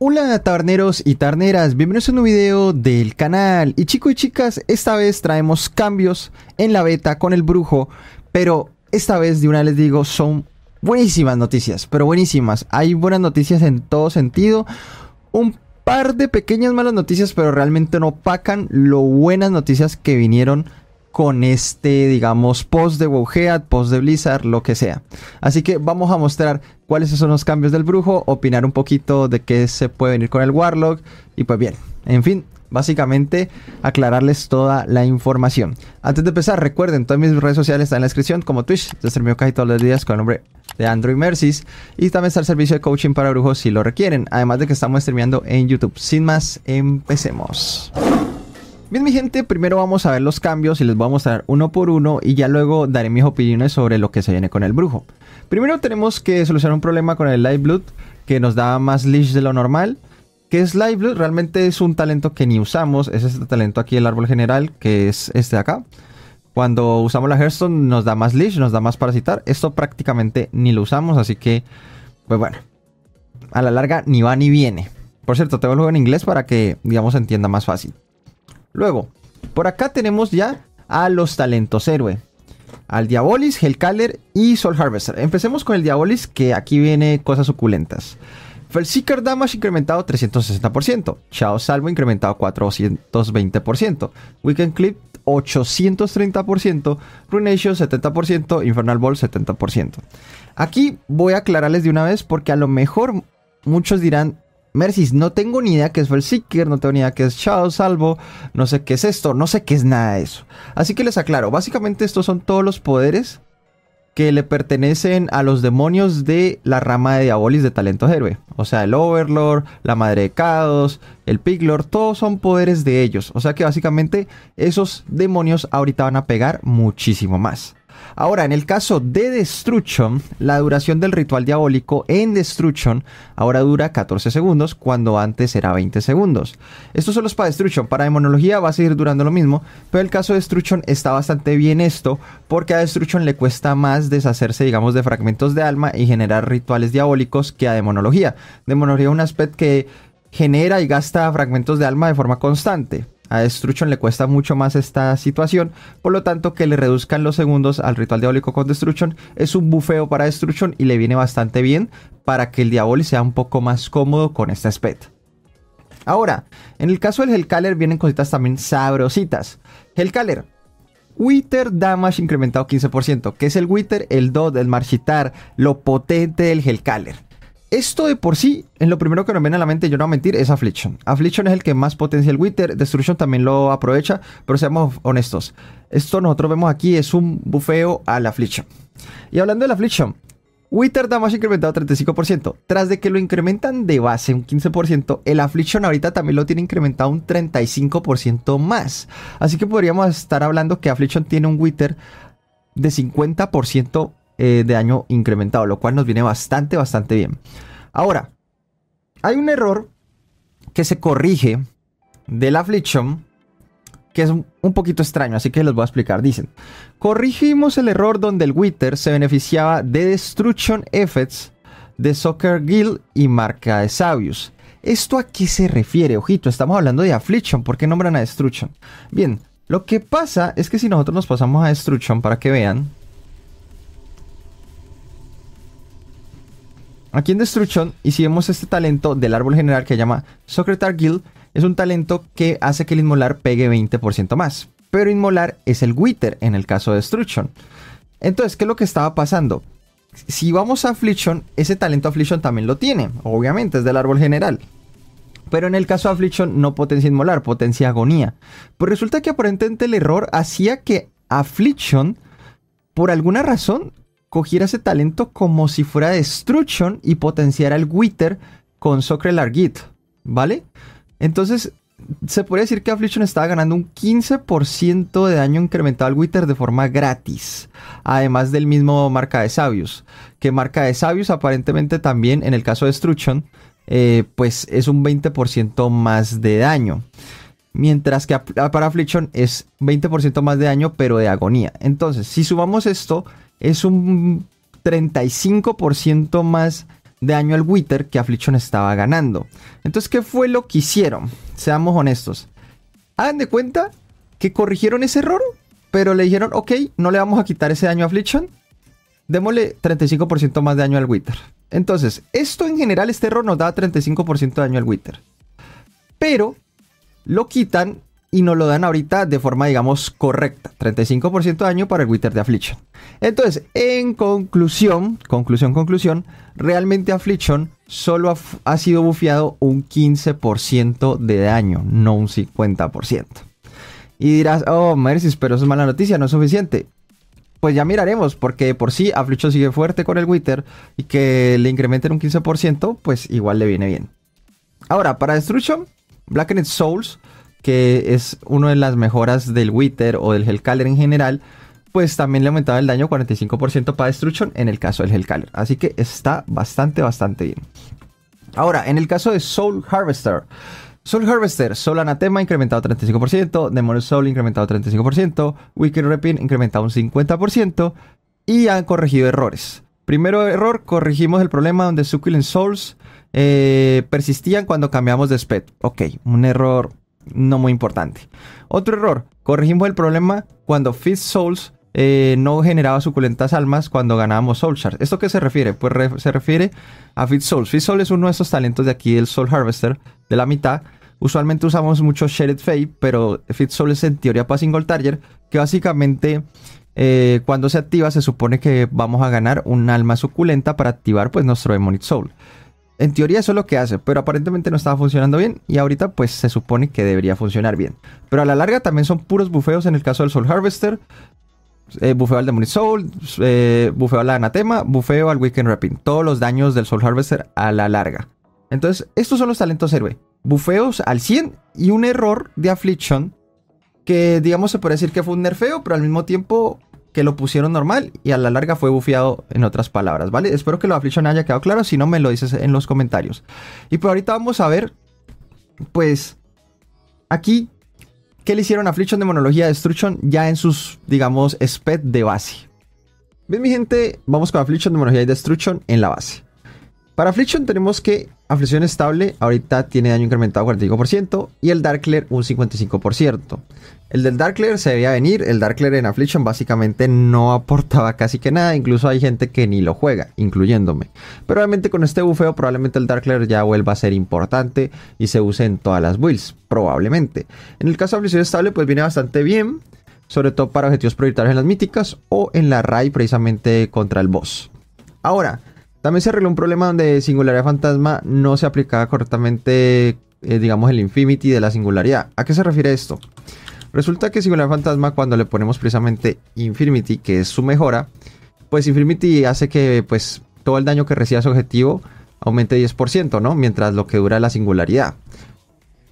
Hola taberneros y taberneras, bienvenidos a un nuevo video del canal Y chicos y chicas, esta vez traemos cambios en la beta con el brujo Pero esta vez de una les digo son buenísimas noticias, pero buenísimas Hay buenas noticias en todo sentido Un par de pequeñas malas noticias pero realmente no opacan lo buenas noticias que vinieron con este, digamos, post de Wowhead, post de Blizzard, lo que sea. Así que vamos a mostrar cuáles son los cambios del brujo, opinar un poquito de qué se puede venir con el Warlock y pues bien, en fin, básicamente aclararles toda la información. Antes de empezar, recuerden, todas mis redes sociales están en la descripción, como Twitch, se estremeó casi todos los días con el nombre de Android Mercies y también está el servicio de coaching para brujos si lo requieren, además de que estamos streameando en YouTube. Sin más, empecemos. Bien, mi gente, primero vamos a ver los cambios y les voy a mostrar uno por uno y ya luego daré mis opiniones sobre lo que se viene con el brujo. Primero tenemos que solucionar un problema con el Live Blood que nos da más leash de lo normal. Que es Live Blood? Realmente es un talento que ni usamos, es este talento aquí, el árbol general, que es este de acá. Cuando usamos la Hearthstone nos da más leash, nos da más parasitar. Esto prácticamente ni lo usamos, así que, pues bueno, a la larga ni va ni viene. Por cierto, tengo el juego en inglés para que, digamos, entienda más fácil. Luego, por acá tenemos ya a los talentos héroe. Al Diabolis, Hellcaller y Soul Harvester. Empecemos con el Diabolis, que aquí viene cosas suculentas. Felseeker Damage incrementado 360%. Chao Salvo incrementado 420%. Weekend Clip 830%. Runation 70%. Infernal Ball 70%. Aquí voy a aclararles de una vez porque a lo mejor muchos dirán, Mercis, no tengo ni idea qué es Felsiker, no tengo ni idea qué es Shadow Salvo, no sé qué es esto, no sé qué es nada de eso. Así que les aclaro, básicamente estos son todos los poderes que le pertenecen a los demonios de la rama de Diabolis de Talento Héroe. O sea, el Overlord, la Madre de Cados, el Piglord, todos son poderes de ellos. O sea que básicamente esos demonios ahorita van a pegar muchísimo más. Ahora, en el caso de Destruction, la duración del ritual diabólico en Destruction ahora dura 14 segundos, cuando antes era 20 segundos. Esto solo es para Destruction, para demonología va a seguir durando lo mismo, pero el caso de Destruction está bastante bien esto, porque a Destruction le cuesta más deshacerse, digamos, de fragmentos de alma y generar rituales diabólicos que a demonología. Demonología es un aspecto que genera y gasta fragmentos de alma de forma constante. A Destruction le cuesta mucho más esta situación, por lo tanto que le reduzcan los segundos al ritual diabólico con Destruction es un bufeo para Destruction y le viene bastante bien para que el Diaboli sea un poco más cómodo con esta SPET. Ahora, en el caso del Hellcaller vienen cositas también sabrositas. Hellcaller, Wither Damage incrementado 15%, que es el Wither, el Do del Marchitar, lo potente del Hellcaller. Esto de por sí, en lo primero que nos viene a la mente, yo no voy a mentir, es Affliction. Affliction es el que más potencia el Wither, Destruction también lo aprovecha, pero seamos honestos. Esto nosotros vemos aquí es un bufeo al Affliction. Y hablando del Affliction, Wither más incrementado 35%. Tras de que lo incrementan de base un 15%, el Affliction ahorita también lo tiene incrementado un 35% más. Así que podríamos estar hablando que Affliction tiene un Wither de 50% eh, de daño incrementado, lo cual nos viene bastante, bastante bien. Ahora, hay un error que se corrige de la Affliction que es un poquito extraño, así que les voy a explicar. Dicen, corrigimos el error donde el Wither se beneficiaba de Destruction Effects de Soccer Guild y Marca de Sabios ¿Esto a qué se refiere? Ojito, estamos hablando de Affliction, ¿por qué nombran a Destruction? Bien, lo que pasa es que si nosotros nos pasamos a Destruction, para que vean, Aquí en Destruction y si vemos este talento del árbol general que se llama Secretar Guild. Es un talento que hace que el Inmolar pegue 20% más. Pero Inmolar es el Wither en el caso de Destruction. Entonces, ¿qué es lo que estaba pasando? Si vamos a Affliction, ese talento Affliction también lo tiene. Obviamente, es del árbol general. Pero en el caso de Affliction no potencia Inmolar, potencia Agonía. Pues resulta que aparentemente el error hacía que Affliction, por alguna razón, cogiera ese talento como si fuera Destruction y potenciar el Wither con Socre Largit, ¿vale? Entonces, se podría decir que Affliction estaba ganando un 15% de daño Incrementado al Wither de forma gratis, además del mismo Marca de Sabios, que Marca de Sabios aparentemente también, en el caso de Destruction, eh, pues es un 20% más de daño. Mientras que para Affliction es 20% más de daño, pero de agonía. Entonces, si sumamos esto, es un 35% más de daño al Wither que Affliction estaba ganando. Entonces, ¿qué fue lo que hicieron? Seamos honestos. Hagan de cuenta que corrigieron ese error, pero le dijeron, ok, no le vamos a quitar ese daño a Affliction, démosle 35% más de daño al Wither. Entonces, esto en general, este error nos da 35% de daño al Wither. Pero lo quitan y nos lo dan ahorita de forma, digamos, correcta. 35% de daño para el Wither de Affliction. Entonces, en conclusión, conclusión, conclusión, realmente Affliction solo ha, sido bufiado un 15% de daño, no un 50%. Y dirás, oh, Mercis, pero eso es mala noticia, no es suficiente. Pues ya miraremos, porque por sí Affliction sigue fuerte con el Wither y que le incrementen un 15%, pues igual le viene bien. Ahora, para Destruction, Blackened Souls que es una de las mejoras del Wither o del Hellcaller en general, pues también le aumentaba el daño 45% para Destruction en el caso del Hellcaller. Así que está bastante, bastante bien. Ahora, en el caso de Soul Harvester. Soul Harvester, Soul Anatema incrementado 35%, Demon Soul incrementado 35%, Wicked Repin incrementado un 50% y han corregido errores. Primero error, corregimos el problema donde Succulent Souls eh, persistían cuando cambiamos de Sped. Ok, un error no muy importante. Otro error, corregimos el problema cuando Fit Souls eh, no generaba suculentas almas cuando ganábamos Soul Shards. ¿Esto qué se refiere? Pues se refiere a Fit Souls. Fit Souls es uno de esos talentos de aquí, el Soul Harvester, de la mitad. Usualmente usamos mucho Shared Fate, pero Fit Souls es en teoría para Single Target, que básicamente eh, cuando se activa se supone que vamos a ganar un alma suculenta para activar pues nuestro Demonic Soul. En teoría eso es lo que hace, pero aparentemente no estaba funcionando bien y ahorita pues se supone que debería funcionar bien. Pero a la larga también son puros bufeos en el caso del Soul Harvester. Eh, bufeo al Demonic Soul, eh, bufeo al Anatema, bufeo al Weekend Rapping. Todos los daños del Soul Harvester a la larga. Entonces, estos son los talentos héroe. Bufeos al 100 y un error de Affliction que digamos se puede decir que fue un nerfeo, pero al mismo tiempo que lo pusieron normal y a la larga fue bufeado en otras palabras, ¿vale? Espero que lo aflicción haya quedado claro, si no me lo dices en los comentarios. Y pues ahorita vamos a ver, pues, aquí, ¿qué le hicieron a affliction de monología destruction ya en sus, digamos, sped de base? Bien, mi gente, vamos con aflicción de monología y destruction en la base. Para aflicción tenemos que aflicción estable ahorita tiene daño incrementado 45% y el darkler un 55%. El del Dark Darkler se debía venir. El Dark Darkler en Affliction básicamente no aportaba casi que nada. Incluso hay gente que ni lo juega, incluyéndome. Pero obviamente con este bufeo, probablemente el Dark Darkler ya vuelva a ser importante y se use en todas las builds. Probablemente. En el caso de Affliction Estable, pues viene bastante bien. Sobre todo para objetivos prioritarios en las míticas o en la RAI precisamente contra el boss. Ahora, también se arregló un problema donde singularidad fantasma no se aplicaba correctamente, eh, digamos, el infinity de la singularidad. ¿A qué se refiere esto? Resulta que Singular Fantasma, cuando le ponemos precisamente Infirmity, que es su mejora, pues Infirmity hace que pues todo el daño que reciba su objetivo aumente 10%, ¿no? Mientras lo que dura la singularidad.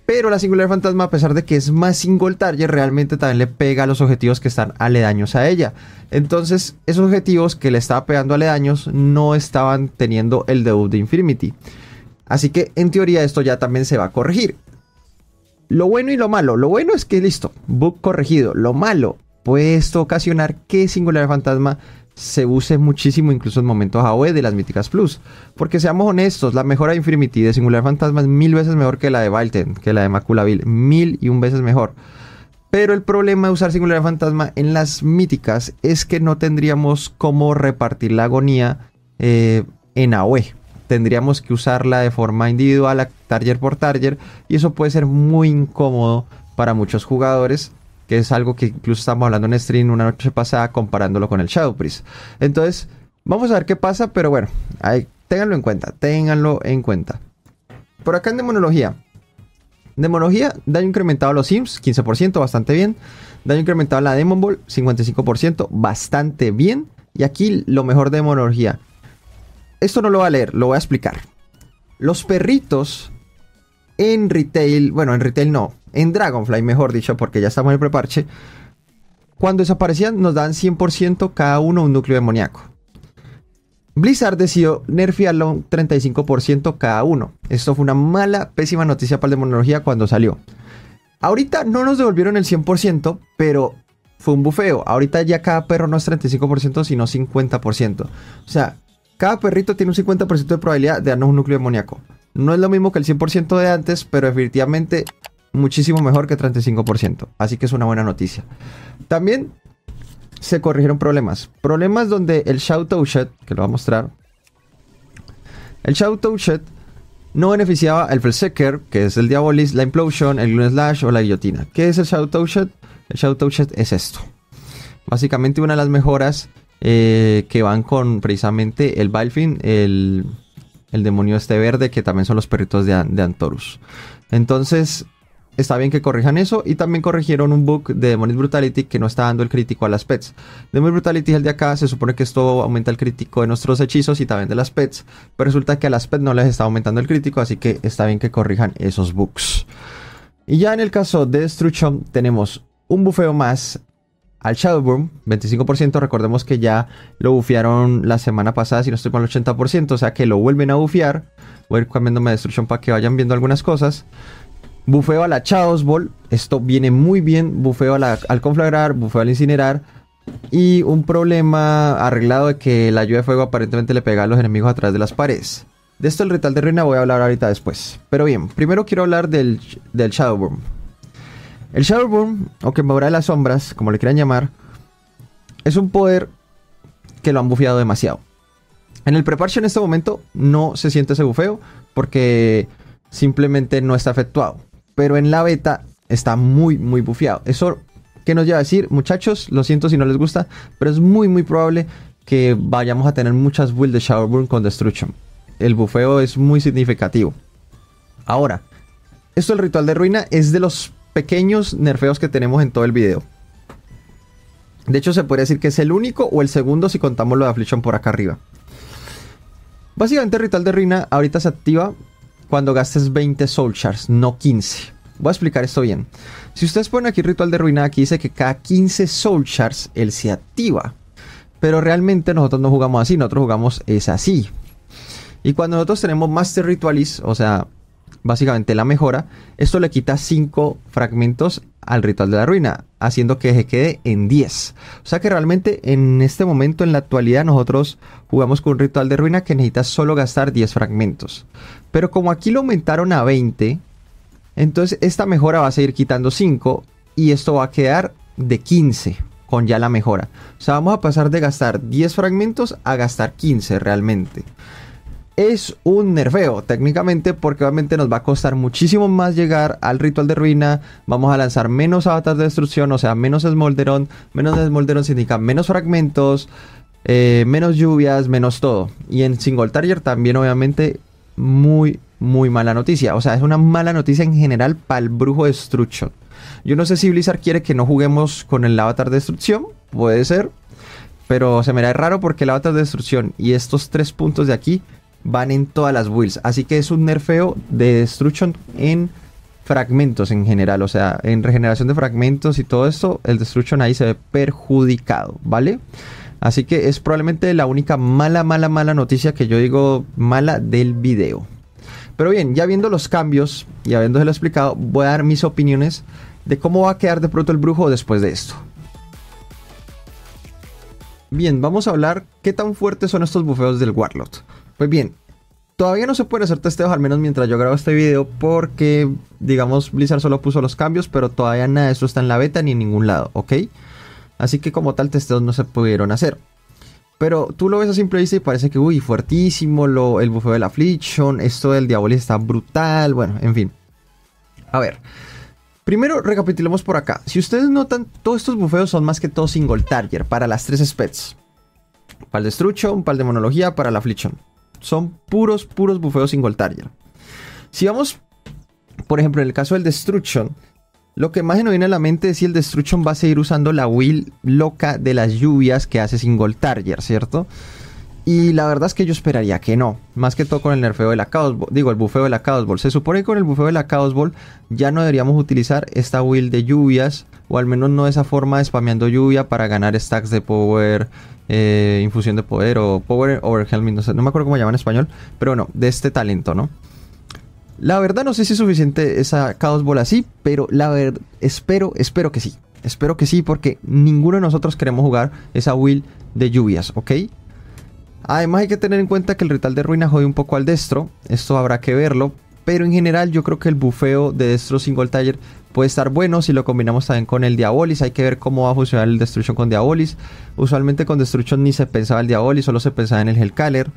Pero la singular fantasma, a pesar de que es más single target, realmente también le pega a los objetivos que están aledaños a ella. Entonces, esos objetivos que le estaba pegando aledaños no estaban teniendo el debuff de Infirmity. Así que, en teoría, esto ya también se va a corregir. Lo bueno y lo malo. Lo bueno es que listo, bug corregido. Lo malo, puede esto ocasionar que Singular Fantasma se use muchísimo incluso en momentos AOE de las míticas plus. Porque seamos honestos, la mejora de Infinity de Singular Fantasma es mil veces mejor que la de Valten, que la de Maculaville. Mil y un veces mejor. Pero el problema de usar Singular Fantasma en las míticas es que no tendríamos cómo repartir la agonía eh, en AOE tendríamos que usarla de forma individual, target por target, y eso puede ser muy incómodo para muchos jugadores, que es algo que incluso estamos hablando en stream una noche pasada comparándolo con el Shadow Priest. Entonces, vamos a ver qué pasa, pero bueno, tenganlo ténganlo en cuenta, ténganlo en cuenta. Por acá en demonología. Demonología, daño incrementado a los Sims, 15%, bastante bien. Daño incrementado a la Demon Ball, 55%, bastante bien. Y aquí lo mejor de demonología, esto no lo voy a leer, lo voy a explicar. Los perritos en retail, bueno, en retail no, en Dragonfly, mejor dicho, porque ya estamos en el preparche. Cuando desaparecían, nos dan 100% cada uno un núcleo demoníaco. Blizzard decidió nerfearlo un 35% cada uno. Esto fue una mala, pésima noticia para la demonología cuando salió. Ahorita no nos devolvieron el 100%, pero fue un bufeo. Ahorita ya cada perro no es 35%, sino 50%. O sea, cada perrito tiene un 50% de probabilidad de darnos un núcleo demoníaco. No es lo mismo que el 100% de antes, pero definitivamente muchísimo mejor que 35%. Así que es una buena noticia. También se corrigieron problemas. Problemas donde el Shout Shed, que lo voy a mostrar. El Shout Shed no beneficiaba al Felsecker, que es el Diabolis, la Implosion, el Lune Slash o la Guillotina. ¿Qué es el Shout Shed? El Shout Shed es esto. Básicamente una de las mejoras eh, que van con precisamente el Balfin, el, demonio este verde, que también son los perritos de, de, Antorus. Entonces, está bien que corrijan eso y también corrigieron un bug de Demonic Brutality que no está dando el crítico a las pets. Demonic Brutality es el de acá, se supone que esto aumenta el crítico de nuestros hechizos y también de las pets, pero resulta que a las pets no les está aumentando el crítico, así que está bien que corrijan esos bugs. Y ya en el caso de Destruction tenemos un bufeo más al Shadowborn, 25%. Recordemos que ya lo bufiaron la semana pasada, si no estoy el 80%. O sea que lo vuelven a bufiar. Voy a ir cambiándome de destrucción para que vayan viendo algunas cosas. Bufeo a la Chaos Ball. Esto viene muy bien. Bufeo al conflagrar, bufeo al incinerar. Y un problema arreglado de que la lluvia de fuego aparentemente le pega a los enemigos atrás de las paredes. De esto el retal de Reina voy a hablar ahorita después. Pero bien, primero quiero hablar del, del Shadowborn. El Shadowborn, o Quemadura de las Sombras, como le quieran llamar, es un poder que lo han bufeado demasiado. En el preparation en este momento no se siente ese bufeo porque simplemente no está efectuado. Pero en la beta está muy, muy bufeado. Eso ¿qué nos lleva a decir, muchachos, lo siento si no les gusta, pero es muy, muy probable que vayamos a tener muchas builds de Shadowburn con Destruction. El bufeo es muy significativo. Ahora, esto el ritual de ruina es de los pequeños nerfeos que tenemos en todo el video. De hecho, se podría decir que es el único o el segundo si contamos lo de Affliction por acá arriba. Básicamente, Ritual de Ruina ahorita se activa cuando gastes 20 Soul Shards, no 15. Voy a explicar esto bien. Si ustedes ponen aquí Ritual de Ruina, aquí dice que cada 15 Soul Shards él se activa. Pero realmente nosotros no jugamos así, nosotros jugamos es así. Y cuando nosotros tenemos Master Ritualis, o sea, básicamente la mejora, esto le quita 5 fragmentos al ritual de la ruina, haciendo que se quede en 10. O sea que realmente en este momento, en la actualidad, nosotros jugamos con un ritual de ruina que necesita solo gastar 10 fragmentos. Pero como aquí lo aumentaron a 20, entonces esta mejora va a seguir quitando 5 y esto va a quedar de 15 con ya la mejora. O sea, vamos a pasar de gastar 10 fragmentos a gastar 15 realmente es un nerfeo técnicamente porque obviamente nos va a costar muchísimo más llegar al ritual de ruina, vamos a lanzar menos avatars de destrucción, o sea, menos Smolderon, menos Smolderon significa menos fragmentos, eh, menos lluvias, menos todo. Y en Single Target también obviamente muy, muy mala noticia, o sea, es una mala noticia en general para el brujo destruction. Yo no sé si Blizzard quiere que no juguemos con el avatar de destrucción, puede ser, pero se me da raro porque el avatar de destrucción y estos tres puntos de aquí van en todas las builds. Así que es un nerfeo de Destruction en fragmentos en general. O sea, en regeneración de fragmentos y todo esto, el Destruction ahí se ve perjudicado, ¿vale? Así que es probablemente la única mala, mala, mala noticia que yo digo mala del video. Pero bien, ya viendo los cambios y habiéndoselo explicado, voy a dar mis opiniones de cómo va a quedar de pronto el brujo después de esto. Bien, vamos a hablar qué tan fuertes son estos bufeos del Warlord. Pues bien, todavía no se puede hacer testeos, al menos mientras yo grabo este video, porque, digamos, Blizzard solo puso los cambios, pero todavía nada de eso está en la beta ni en ningún lado, ¿ok? Así que como tal, testeos no se pudieron hacer. Pero tú lo ves a simple vista y parece que, uy, fuertísimo, lo, el bufeo de la Affliction, esto del Diablo está brutal, bueno, en fin. A ver, primero recapitulemos por acá. Si ustedes notan, todos estos bufeos son más que todo single target para las tres spets. Para el un para el Demonología, para la Affliction son puros, puros bufeos sin target. Si vamos, por ejemplo, en el caso del Destruction, lo que más se viene a la mente es si el Destruction va a seguir usando la will loca de las lluvias que hace single target, ¿cierto? Y la verdad es que yo esperaría que no. Más que todo con el nerfeo de la Chaos Ball. Digo, el bufeo de la Chaos Ball. Se supone que con el bufeo de la Chaos Ball ya no deberíamos utilizar esta build de lluvias. O al menos no esa forma de spameando lluvia para ganar stacks de power. Eh, infusión de poder o power overhelming. No, sé, no me acuerdo cómo llaman en español. Pero bueno, de este talento, ¿no? La verdad no sé si es suficiente esa Chaos Ball así. Pero la verdad, espero, espero que sí. Espero que sí porque ninguno de nosotros queremos jugar esa build de lluvias, ¿ok? Además hay que tener en cuenta que el Ritual de Ruina jode un poco al destro, esto habrá que verlo, pero en general yo creo que el bufeo de destro single Tiger puede estar bueno si lo combinamos también con el Diabolis, hay que ver cómo va a funcionar el Destruction con Diabolis. Usualmente con Destruction ni se pensaba el Diabolis, solo se pensaba en el Hellcaller,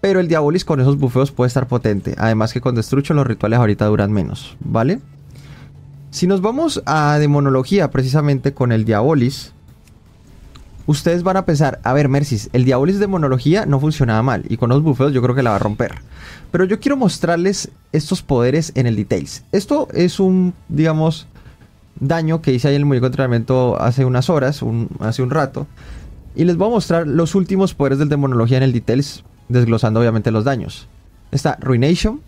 pero el Diabolis con esos bufeos puede estar potente, además que con Destruction los rituales ahorita duran menos, ¿vale? Si nos vamos a demonología precisamente con el Diabolis, ustedes van a pensar, a ver, Mercis, el Diabolis de Demonología no funcionaba mal y con los bufeos yo creo que la va a romper. Pero yo quiero mostrarles estos poderes en el Details. Esto es un, digamos, daño que hice ahí en el muñeco de entrenamiento hace unas horas, un, hace un rato. Y les voy a mostrar los últimos poderes del demonología en el Details, desglosando obviamente los daños. Está Ruination,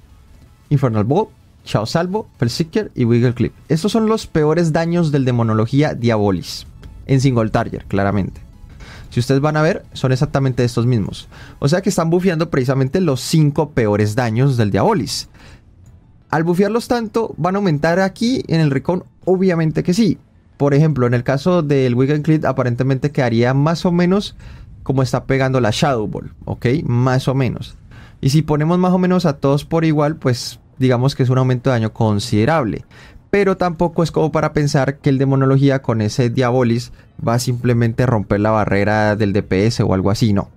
Infernal Ball, Chao Salvo, Felsicker y Wiggle Clip. Estos son los peores daños del demonología Diabolis. En single target, claramente si ustedes van a ver, son exactamente estos mismos. O sea que están bufeando precisamente los cinco peores daños del Diabolis. Al bufearlos tanto, ¿van a aumentar aquí en el Recon? Obviamente que sí. Por ejemplo, en el caso del Wigan Clit, aparentemente quedaría más o menos como está pegando la Shadow Ball, ¿ok? Más o menos. Y si ponemos más o menos a todos por igual, pues digamos que es un aumento de daño considerable pero tampoco es como para pensar que el demonología con ese diabolis va simplemente romper la barrera del DPS o algo así, no.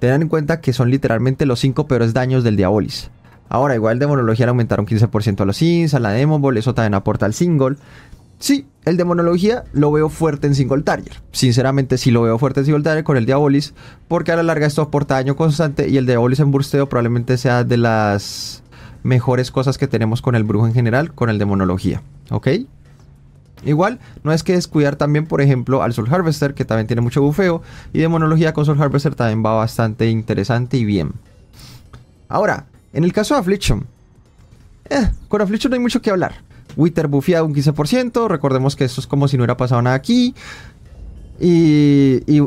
Tengan en cuenta que son literalmente los 5 peores daños del diabolis. Ahora, igual demonología le aumentaron 15% a los sins a la Ball, eso también aporta al single. Sí, el demonología lo veo fuerte en single target. Sinceramente sí lo veo fuerte en single target con el diabolis, porque a la larga esto aporta daño constante y el diabolis en bursteo probablemente sea de las mejores cosas que tenemos con el brujo en general, con el demonología, ¿Ok? Igual, no es que descuidar también, por ejemplo, al Soul Harvester, que también tiene mucho bufeo, y demonología con Soul Harvester también va bastante interesante y bien. Ahora, en el caso de Affliction, eh, con Affliction no hay mucho que hablar. Wither bufea un 15%, recordemos que esto es como si no hubiera pasado nada aquí. y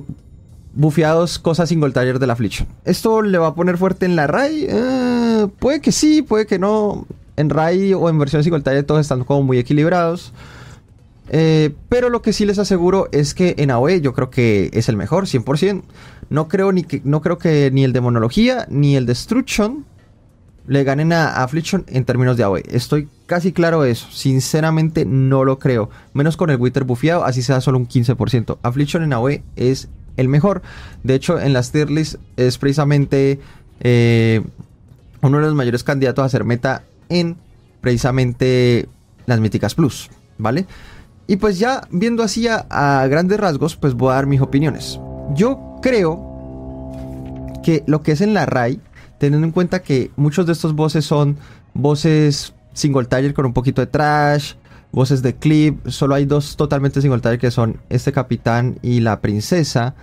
Bufiados cosas single de la Affliction. ¿Esto le va a poner fuerte en la RAI? Eh, puede que sí, puede que no. En RAI o en versiones single-target todos están como muy equilibrados. Eh, pero lo que sí les aseguro es que en AOE yo creo que es el mejor, 100%. No creo, ni que, no creo que ni el Demonología ni el Destruction le ganen a Affliction en términos de AOE. Estoy casi claro de eso. Sinceramente no lo creo. Menos con el Wither bufiado. así sea solo un 15%. Affliction en AOE es el mejor. De hecho, en las tier list es precisamente eh, uno de los mayores candidatos a ser meta en precisamente las míticas plus, ¿vale? Y pues ya viendo así a, grandes rasgos, pues voy a dar mis opiniones. Yo creo que lo que es en la RAI, teniendo en cuenta que muchos de estos voces son voces single tier con un poquito de trash, voces de clip, solo hay dos totalmente singulares que son este capitán y la princesa,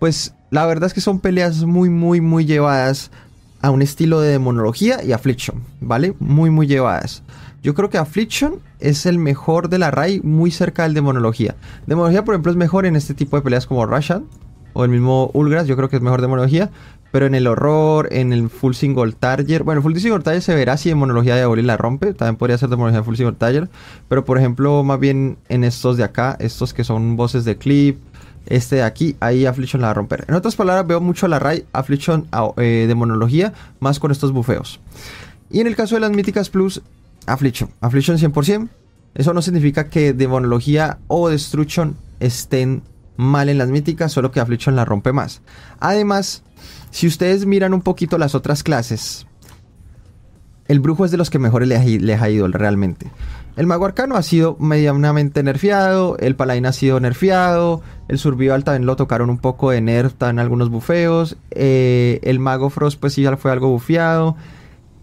pues la verdad es que son peleas muy, muy, muy llevadas a un estilo de demonología y Affliction, ¿vale? Muy, muy llevadas. Yo creo que Affliction es el mejor de la RAI, muy cerca del demonología. Demonología, por ejemplo, es mejor en este tipo de peleas como Rashan o el mismo Ulgras, yo creo que es mejor demonología, pero en el horror, en el full single target. Bueno, full single target se verá si Demonología de Ori la rompe. También podría ser monología full single target. Pero por ejemplo, más bien en estos de acá, estos que son voces de clip. Este de aquí, ahí Affliction la va a romper. En otras palabras, veo mucho la Rai Affliction eh, de monología, más con estos bufeos. Y en el caso de las míticas plus, Affliction. Affliction 100%. Eso no significa que Demonología o Destruction estén mal en las míticas, solo que Affliction la rompe más. Además, si ustedes miran un poquito las otras clases, el brujo es de los que mejor les, ha ido realmente. El mago arcano ha sido medianamente nerfeado, el paladín ha sido nerfeado, el survival también lo tocaron un poco de nerf en algunos bufeos, eh, el mago frost pues sí ya fue algo bufeado,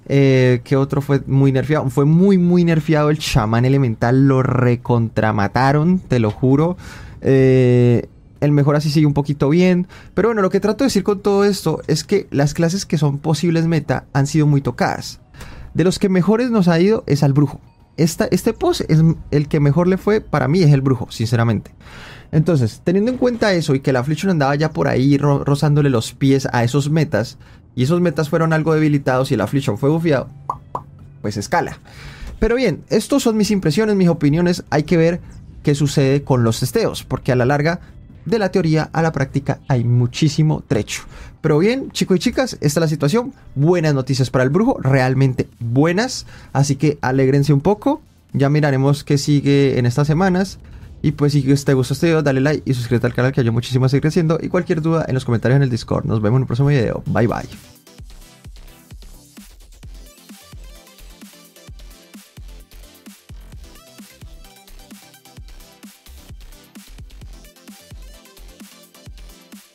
eh, ¿Qué otro fue muy nerfeado? Fue muy, muy nerfeado el chamán elemental. Lo recontramataron, te lo juro. Eh, el mejor así sigue un poquito bien. Pero bueno, lo que trato de decir con todo esto es que las clases que son posibles meta han sido muy tocadas. De los que mejores nos ha ido es al brujo. este post es el que mejor le fue, para mí es el brujo, sinceramente. Entonces, teniendo en cuenta eso y que la Affliction andaba ya por ahí rozándole los pies a esos metas, y esos metas fueron algo debilitados y la Affliction fue bufiado, pues escala. Pero bien, estas son mis impresiones, mis opiniones, hay que ver qué sucede con los testeos, porque a la larga, de la teoría a la práctica, hay muchísimo trecho. Pero bien, chicos y chicas, esta es la situación. Buenas noticias para el brujo, realmente buenas. Así que alegrense un poco. Ya miraremos qué sigue en estas semanas. Y pues si te gustó este video, dale like y suscríbete al canal que yo muchísimo a seguir creciendo. Y cualquier duda en los comentarios en el Discord. Nos vemos en un próximo video. Bye bye.